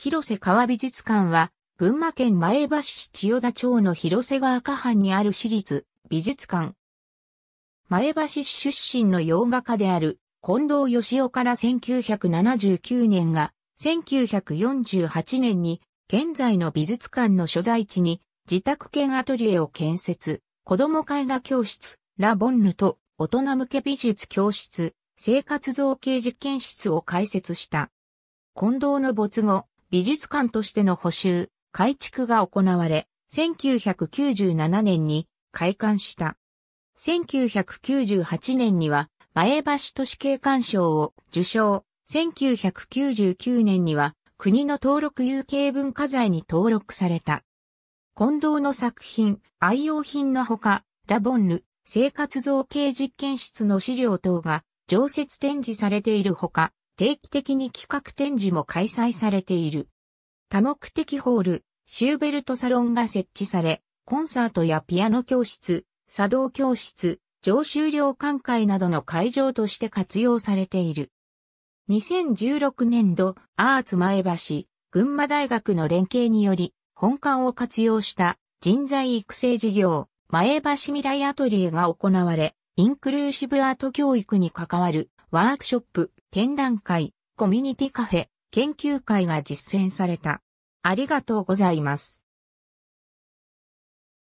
広瀬川美術館は、群馬県前橋市千代田町の広瀬川下畔にある市立美術館。前橋市出身の洋画家である近藤義雄から1979年が1948年に現在の美術館の所在地に自宅兼アトリエを建設、子供絵画教室、ラボンヌと大人向け美術教室、生活造形実験室を開設した。近藤の没後、美術館としての補修、改築が行われ、1997年に開館した。1998年には前橋都市景観賞を受賞。1999年には国の登録有形文化財に登録された。近藤の作品、愛用品のほか、ラボンヌ、生活造形実験室の資料等が常設展示されているほか、定期的に企画展示も開催されている。多目的ホール、シューベルトサロンが設置され、コンサートやピアノ教室、茶道教室、常修了館会などの会場として活用されている。2016年度、アーツ前橋、群馬大学の連携により、本館を活用した人材育成事業、前橋未来アトリエが行われ、インクルーシブアート教育に関わるワークショップ、展覧会、コミュニティカフェ、研究会が実践された。ありがとうございます。